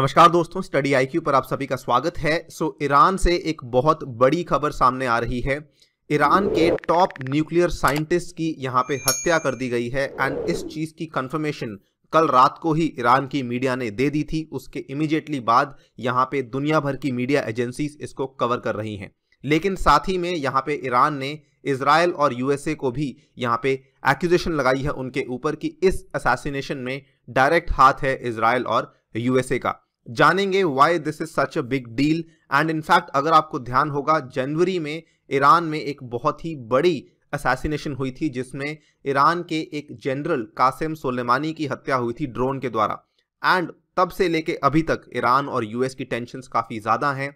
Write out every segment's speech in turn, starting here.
नमस्कार दोस्तों study IQ पर आप सभी का स्वागत है सो ईरान से एक बहुत बड़ी खबर सामने आ रही है ईरान के टॉप न्यूक्लियर साइंटिस्ट की यहाँ पे हत्या कर दी गई है एंड इस चीज़ की कंफर्मेशन कल रात को ही ईरान की मीडिया ने दे दी थी उसके इमीडिएटली बाद यहाँ पे दुनिया भर की मीडिया एजेंसीज इसको कवर कर रही हैं लेकिन साथ ही में यहाँ पे ईरान ने इसराइल और यूएसए को भी यहाँ पे एक्यूजेशन लगाई है उनके ऊपर कि इस असासिनेशन में डायरेक्ट हाथ है इसराइल और यूएसए का जानेंगे why this is such a big deal and in fact अगर आपको ध्यान होगा जनवरी में ईरान में एक बहुत ही बड़ी असैसिनेशन हुई थी जिसमें ईरान के एक जनरल कासिम सोलेमानी की हत्या हुई थी ड्रोन के द्वारा एंड तब से लेके अभी तक ईरान और यूएस की टेंशन काफ़ी ज़्यादा हैं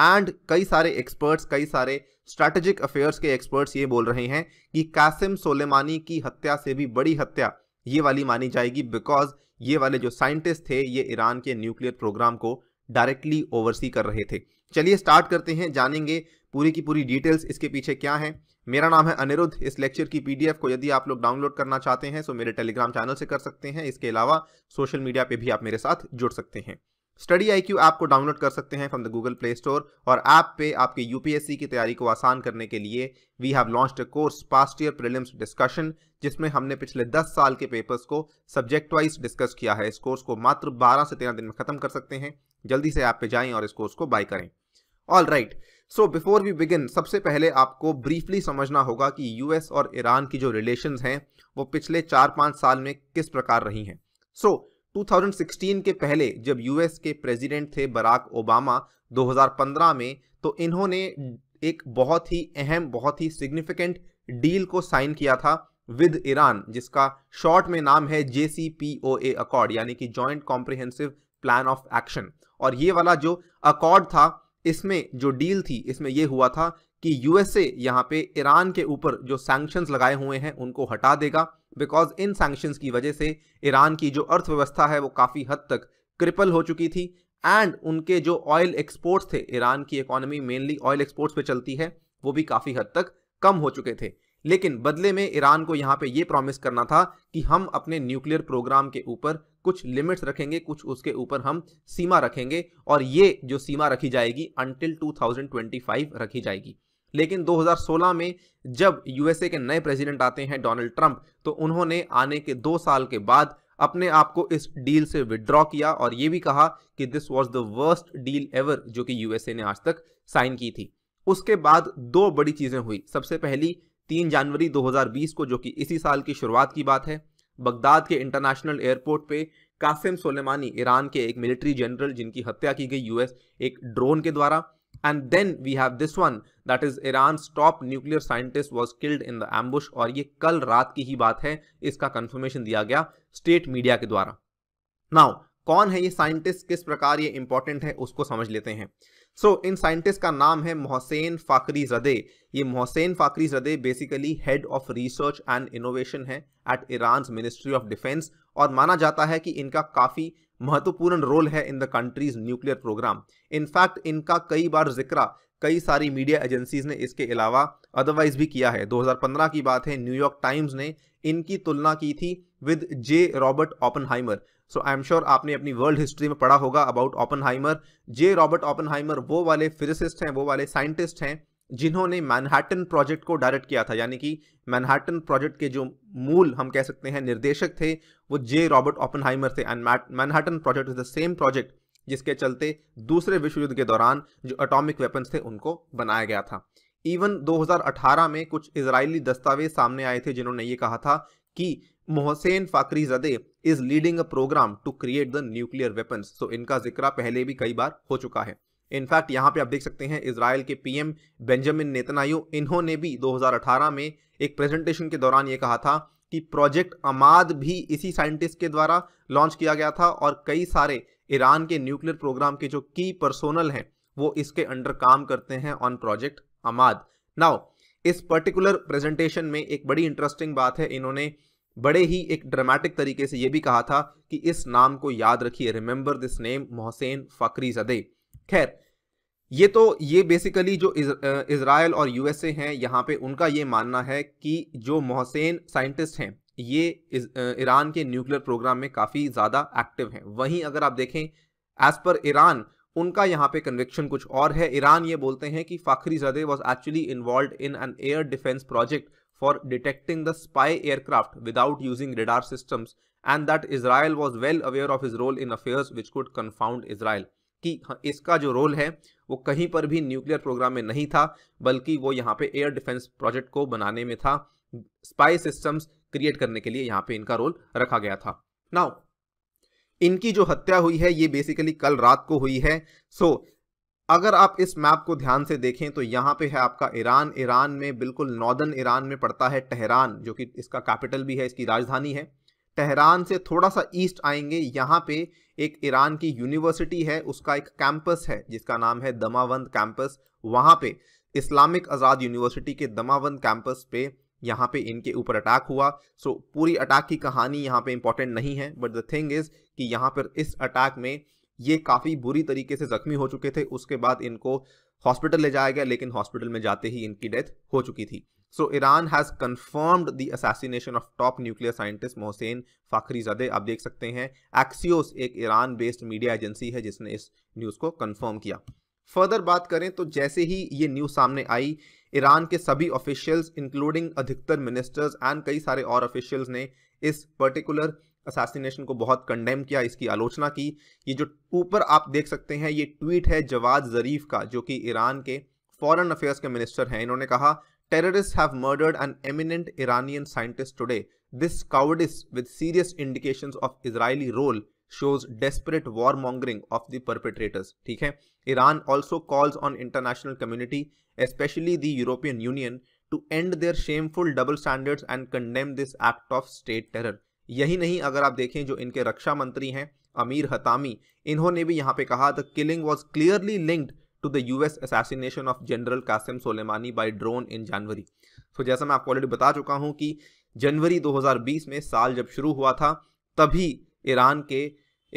एंड कई सारे एक्सपर्ट्स कई सारे स्ट्रेटेजिक अफेयर्स के एक्सपर्ट्स ये बोल रहे हैं कि कासिम सोलेमानी की हत्या से भी बड़ी हत्या ये वाली मानी जाएगी बिकॉज ये वाले जो साइंटिस्ट थे ये ईरान के न्यूक्लियर प्रोग्राम को डायरेक्टली ओवरसी कर रहे थे चलिए स्टार्ट करते हैं जानेंगे पूरी की पूरी डिटेल्स इसके पीछे क्या है मेरा नाम है अनिरुद्ध इस लेक्चर की पीडीएफ को यदि आप लोग डाउनलोड करना चाहते हैं तो मेरे टेलीग्राम चैनल से कर सकते हैं इसके अलावा सोशल मीडिया पे भी आप मेरे साथ जुड़ सकते हैं स्टडी आई ऐप को डाउनलोड कर सकते हैं from the Google Play Store और ऐप पे आपके यूपीएससी की तैयारी को आसान करने के लिए we have launch a course past year prelims discussion जिसमें हमने पिछले 10 साल के पेपर्स को सब्जेक्ट वाइज डिस्कस किया है इस कोर्स को मात्र 12 से 13 दिन में खत्म कर सकते हैं जल्दी से ऐप पे जाएं और इस कोर्स को बाय करें all right so before we begin सबसे पहले आपको ब्रीफली समझना होगा कि यूएस और ईरान की जो रिलेशन हैं वो पिछले चार पाँच साल में किस प्रकार रही हैं सो so, 2016 के पहले जब यूएस के प्रेसिडेंट थे बराक ओबामा 2015 में तो इन्होंने एक बहुत ही अहम बहुत ही सिग्निफिकेंट डील को साइन किया था विद ईरान जिसका शॉर्ट में नाम है जे सी पी ओ ए अकॉर्ड यानी कि joint comprehensive plan of action और ये वाला जो अकॉर्ड था इसमें जो डील थी इसमें यह हुआ था कि यूएसए यहाँ पे ईरान के ऊपर जो सैंक्शंस लगाए हुए हैं उनको हटा देगा बिकॉज इन सैंक्शन की वजह से ईरान की जो अर्थव्यवस्था है वो काफ़ी हद तक क्रिपल हो चुकी थी एंड उनके जो ऑयल एक्सपोर्ट्स थे ईरान की इकोनॉमी मेनली ऑयल एक्सपोर्ट्स पे चलती है वो भी काफ़ी हद तक कम हो चुके थे लेकिन बदले में ईरान को यहाँ पे ये प्रॉमिस करना था कि हम अपने न्यूक्लियर प्रोग्राम के ऊपर कुछ लिमिट्स रखेंगे कुछ उसके ऊपर हम सीमा रखेंगे और ये जो सीमा रखी जाएगी अनटिल 2025 रखी जाएगी लेकिन 2016 में जब यूएसए के नए प्रेसिडेंट आते हैं डोनाल्ड ट्रंप तो उन्होंने आने के दो साल के बाद अपने आप को इस डील से विदड्रॉ किया और ये भी कहा कि this was the worst deal ever जो कि यूएसए ने आज तक साइन की थी उसके बाद दो बड़ी चीज़ें हुई सबसे पहली तीन जनवरी 2020 को जो कि इसी साल की शुरुआत की बात है बगदाद के इंटरनेशनल एयरपोर्ट पे कासिम सोलेमानी ईरान के एक मिलिट्री जनरल जिनकी हत्या की गई यूएस एक ड्रोन के द्वारा and then we have this one that is Iran top nuclear scientist was killed in the ambush और ये कल रात की ही बात है इसका कंफर्मेशन दिया गया स्टेट मीडिया के द्वारा नाउ कौन है ये साइंटिस्ट किस प्रकार ये इंपॉर्टेंट है उसको समझ लेते हैं सो so, इन साइंटिस्ट का नाम है मोहसेन फाकरी जदे ये Mohsen Fakhrizadeh basically head of research and innovation है at Iran ministry of defence और माना जाता है कि इनका काफ़ी महत्वपूर्ण रोल है in the country's nuclear program in fact इनका कई बार जिक्र कई सारी मीडिया एजेंसीज ने इसके अलावा अदरवाइज भी किया है 2015 की बात है न्यूयॉर्क टाइम्स ने इनकी तुलना की थी with J Robert Oppenheimer so I am sure आपने अपनी वर्ल्ड हिस्ट्री में पढ़ा होगा about Oppenheimer J Robert Oppenheimer वो वाले फिजिसिस्ट हैं वो वाले साइंटिस्ट हैं जिन्होंने मैनहट्टन प्रोजेक्ट को डायरेक्ट किया था यानी कि मैनहट्टन प्रोजेक्ट के जो मूल हम कह सकते हैं निर्देशक थे वो जे रॉबर्ट ओपनहाइमर थे and Manhattan project is the same project जिसके चलते दूसरे विश्व युद्ध के दौरान जो अटोमिक वेपन्स थे उनको बनाया गया था इवन 2018 में कुछ इसराइली दस्तावेज सामने आए थे जिन्होंने ये कहा था कि Mohsen Fakhrizadeh is leading a program to create the nuclear weapons तो इनका जिक्र पहले भी कई बार हो चुका है इनफैक्ट यहाँ पे आप देख सकते हैं इसराइल के पीएम बेंजामिन नेतनायू इन्होंने भी 2018 में एक प्रेजेंटेशन के दौरान ये कहा था कि प्रोजेक्ट अमाद भी इसी साइंटिस्ट के द्वारा लॉन्च किया गया था और कई सारे ईरान के न्यूक्लियर प्रोग्राम के जो की पर्सोनल हैं वो इसके अंडर काम करते हैं ऑन प्रोजेक्ट अमाद नाउ इस पर्टिकुलर प्रेजेंटेशन में एक बड़ी इंटरेस्टिंग बात है इन्होंने बड़े ही एक ड्रामेटिक तरीके से ये भी कहा था कि इस नाम को याद रखिए remember this name Mohsen Fakhrizadeh खैर ये तो ये बेसिकली जो इसराइल और यूएसए हैं यहाँ पे उनका ये मानना है कि जो मोहसेन साइंटिस्ट हैं ये ईरान के न्यूक्लियर प्रोग्राम में काफ़ी ज़्यादा एक्टिव हैं वहीं अगर आप देखें एज पर ईरान उनका यहाँ पे कन्विक्शन कुछ और है ईरान ये बोलते हैं कि Fakhrizadeh was actually involve in an air defence project for detecting the spy aircraft without using radar systems and that Israel was well aware of his role in affairs which could confound Israel कि इसका जो role है वो कहीं पर भी nuclear programme में नहीं था बल्कि वो यहाँ पे एयर डिफेंस प्रोजेक्ट को बनाने में था स्पाई सिस्टम्स क्रिएट करने के लिए यहाँ पे इनका रोल रखा गया था नाउ इनकी जो हत्या हुई है ये बेसिकली कल रात को हुई है सो so, अगर आप इस मैप को ध्यान से देखें तो यहाँ पे है आपका ईरान ईरान में बिल्कुल नॉर्दर्न ईरान में पड़ता है तेहरान जो कि इसका कैपिटल भी है इसकी राजधानी है तेहरान से थोड़ा सा ईस्ट आएंगे यहाँ पे एक ईरान की यूनिवर्सिटी है उसका एक कैंपस है जिसका नाम है दमावंद कैंपस वहां पे इस्लामिक आज़ाद यूनिवर्सिटी के दमावंद कैंपस पे यहाँ पे इनके ऊपर अटैक हुआ सो so, पूरी अटैक की कहानी यहाँ पे इंपॉर्टेंट नहीं है बट द थिंग इज़ कि यहाँ पर इस अटैक में ये काफ़ी बुरी तरीके से ज़ख्मी हो चुके थे उसके बाद इनको हॉस्पिटल ले जाया गया लेकिन हॉस्पिटल में जाते ही इनकी डेथ हो चुकी थी So Iran has confirmed the assassination of top nuclear scientist Mohsen Zadeh आप देख सकते हैं एक्सियोस एक ईरान बेस्ड मीडिया एजेंसी है जिसने इस न्यूज़ को कंफर्म किया फर्दर बात करें तो जैसे ही ये न्यूज़ सामने आई ईरान के सभी ऑफिशियल्स इंक्लूडिंग अधिकतर मिनिस्टर्स एंड कई सारे और ऑफिशियल्स ने इस पर्टिकुलर असासिनेशन को बहुत कंडेम किया इसकी आलोचना की ये जो ऊपर आप देख सकते हैं ये ट्वीट है जवाद जरीफ का जो कि ईरान के फॉरेन अफेयर्स के मिनिस्टर हैं इन्होंने कहा Terrorists have murdered an eminent Iranian scientist today. This cowardice with serious indications of Israeli role shows desperate warmongering of the perpetrators. ठीक है? Iran also calls on international community, especially the European Union, to end their shameful double standards and condemn this act of state terror. यही नहीं अगर आप देखें जो इनके रक्षा मंत्री हैं अमीर हतामी इन्होंने भी यहाँ पे कहा the killing was clearly linked to the US assassination of general Qasem Soleimani by drone in January so जैसा मैं आपको ऑलरेडी बता चुका हूँ कि जनवरी 2020 में साल जब शुरू हुआ था तभी ईरान के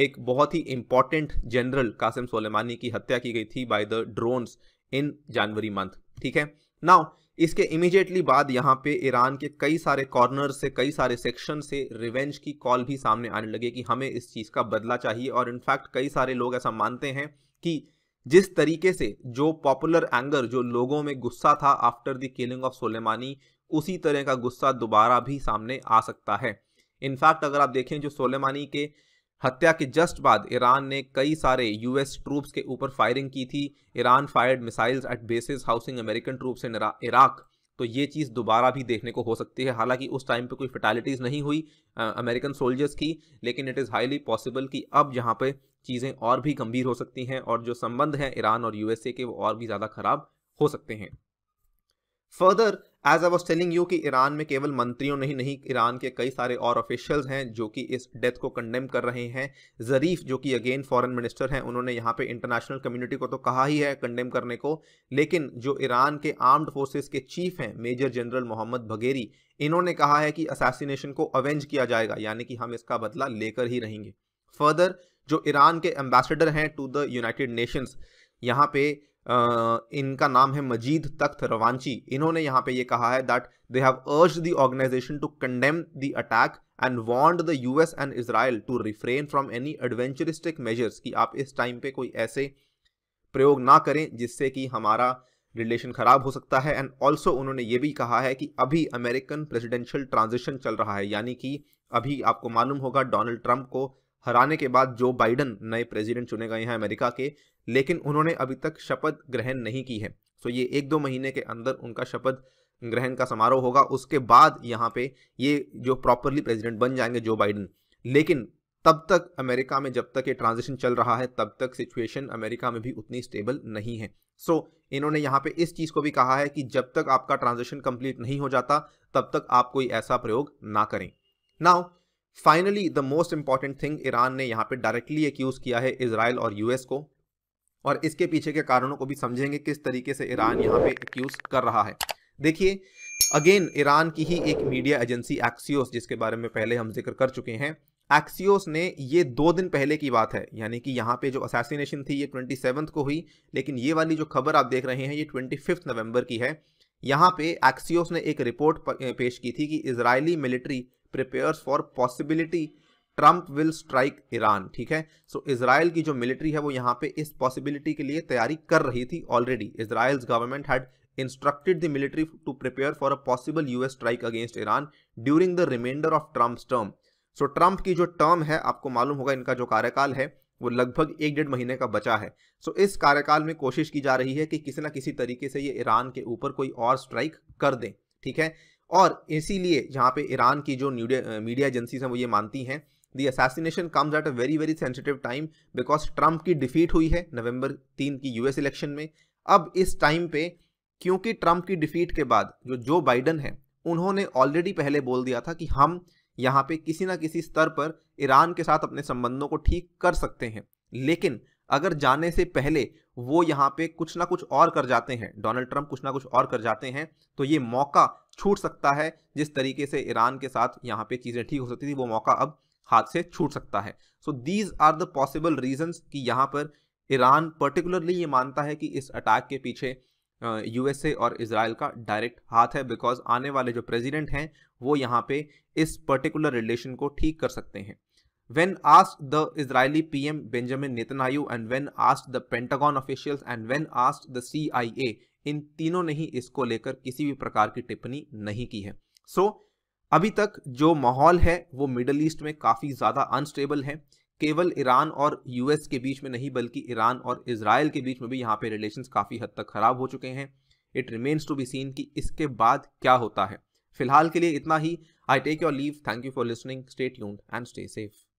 एक बहुत ही इम्पॉर्टेंट जनरल कासिम सोलेमानी की हत्या की गई थी by the drones in January month ठीक है नाउ इसके इमीडिएटली बाद यहाँ पे ईरान के कई सारे कॉर्नर से कई सारे सेक्शन से रिवेंज की कॉल भी सामने आने लगे कि हमें इस चीज़ का बदला चाहिए और इनफैक्ट कई सारे लोग ऐसा मानते हैं कि जिस तरीके से जो पॉपुलर एंगर जो लोगों में गुस्सा था after the killing of Soleimani उसी तरह का गुस्सा दोबारा भी सामने आ सकता है इनफैक्ट अगर आप देखें जो सोलेमानी के हत्या के जस्ट बाद ईरान ने कई सारे यूएस ट्रूप्स के ऊपर फायरिंग की थी Iran fired missiles at bases housing American troops in Iraq तो ये चीज़ दोबारा भी देखने को हो सकती है हालांकि उस टाइम पे कोई फर्टैलिटीज़ नहीं हुई अमेरिकन सोल्जर्स की लेकिन इट इज़ हाईली पॉसिबल कि अब यहाँ पे चीज़ें और भी गंभीर हो सकती हैं और जो संबंध हैं ईरान और यूएसए के वो और भी ज़्यादा ख़राब हो सकते हैं further as I was telling you कि ईरान में केवल मंत्रियों नहीं नहीं ईरान के कई सारे और ऑफिशियल्स हैं जो कि इस डेथ को कंडेम कर रहे हैं ज़रीफ जो कि अगेन फॉरेन मिनिस्टर हैं उन्होंने यहाँ पे इंटरनेशनल कम्युनिटी को तो कहा ही है कंडेम करने को लेकिन जो ईरान के आर्म्ड फोर्सेस के चीफ हैं मेजर जनरल मोहम्मद भगेरी इन्होंने कहा है कि असैसिनेशन को अवेंज किया जाएगा यानी कि हम इसका बदला लेकर ही रहेंगे फर्दर जो ईरान के एम्बेसडर हैं टू द यूनाइटेड नेशंस यहाँ पे इनका नाम है मजीद तख्त रवांची इन्होंने यहाँ पे ये कहा है that they have urged the organisation to condemn the attack and warned the US and Israel to refrain from any adventuristic measures कि आप इस टाइम पे कोई ऐसे प्रयोग ना करें जिससे कि हमारा रिलेशन ख़राब हो सकता है एंड ऑल्सो उन्होंने ये भी कहा है कि अभी अमेरिकन प्रेसिडेंशियल ट्रांजिशन चल रहा है यानी कि अभी आपको मालूम होगा डोनाल्ड ट्रंप को हराने के बाद जो बाइडन नए प्रेसिडेंट चुने गए हैं अमेरिका के लेकिन उन्होंने अभी तक शपथ ग्रहण नहीं की है सो तो ये एक दो महीने के अंदर उनका शपथ ग्रहण का समारोह होगा उसके बाद यहाँ पे ये जो प्रॉपरली प्रेसिडेंट बन जाएंगे जो बाइडन लेकिन तब तक अमेरिका में जब तक ये ट्रांजिशन चल रहा है तब तक सिचुएशन अमेरिका में भी उतनी स्टेबल नहीं है सो so, इन्होंने यहाँ पे इस चीज़ को भी कहा है कि जब तक आपका ट्रांजिशन कंप्लीट नहीं हो जाता तब तक आप कोई ऐसा प्रयोग ना करें now finally the most important thing Iran ने यहाँ पे डायरेक्टली एक्यूज़ किया है इसराइल और यूएस को और इसके पीछे के कारणों को भी समझेंगे किस तरीके से ईरान यहाँ पे एक्यूज कर रहा है देखिए अगेन ईरान की ही एक मीडिया एजेंसी एक्सियोस जिसके बारे में पहले हम जिक्र कर चुके हैं एक्सियोस ने ये दो दिन पहले की बात है यानी कि यहाँ पे जो असैसिनेशन थी ये ट्वेंटी को हुई लेकिन ये वाली जो खबर आप देख रहे हैं ये ट्वेंटी नवंबर की है यहाँ पे एक्सियोस ने एक रिपोर्ट पेश की थी कि Israeli military prepares for possibility Trump will strike Iran ठीक है सो so, इसराइल की जो मिलिट्री है वो यहाँ पे इस पॉसिबिलिटी के लिए तैयारी कर रही थी already Israel government had instructed the military to prepare for a possible US strike against Iran during the remainder of Trump term so Trump की जो टर्म है आपको मालूम होगा इनका जो कार्यकाल है वो लगभग एक डेढ़ महीने का बचा है सो so, इस कार्यकाल में कोशिश की जा रही है कि किसी ना किसी तरीके से ये ईरान के ऊपर कोई और स्ट्राइक कर दें ठीक है और इसीलिए यहाँ पे ईरान की जो मीडिया एजेंसीज हैं वो ये मानती हैं the assassination comes at a very very sensitive time because Trump की डिफीट हुई है नवंबर तीन की यूएस इलेक्शन में अब इस टाइम पे क्योंकि ट्रंप की डिफीट के बाद जो जो बाइडन है उन्होंने ऑलरेडी पहले बोल दिया था कि हम यहाँ पे किसी ना किसी स्तर पर ईरान के साथ अपने संबंधों को ठीक कर सकते हैं लेकिन अगर जाने से पहले वो यहाँ पे कुछ ना कुछ और कर जाते हैं डोनाल्ड ट्रंप कुछ ना कुछ और कर जाते हैं तो ये मौका छूट सकता है जिस तरीके से ईरान के साथ यहाँ पे चीज़ें ठीक हो सकती थी वो मौका अब हाथ से छूट सकता है so these are the possible reasons कि यहाँ पर ईरान पर्टिकुलरली ये मानता है कि इस अटैक के पीछे यूएसए और इसराइल का डायरेक्ट हाथ है बिकॉज आने वाले जो प्रेजिडेंट हैं वो यहाँ पे इस पर्टिकुलर रिलेशन को ठीक कर सकते हैं when asked the israeli pm benjamin netanyahu and when asked the pentagon officials and when asked the cia इन तीनों ने ही इसको लेकर किसी भी प्रकार की टिप्पणी नहीं की है सो so, अभी तक जो माहौल है वो मिडल ईस्ट में काफ़ी ज़्यादा अनस्टेबल है केवल ईरान और यूएस के बीच में नहीं बल्कि ईरान और इसराइल के बीच में भी यहाँ पे रिलेशंस काफ़ी हद तक ख़राब हो चुके हैं it remains to be seen कि इसके बाद क्या होता है फिलहाल के लिए इतना ही I take your leave thank you for listening stay tuned and stay safe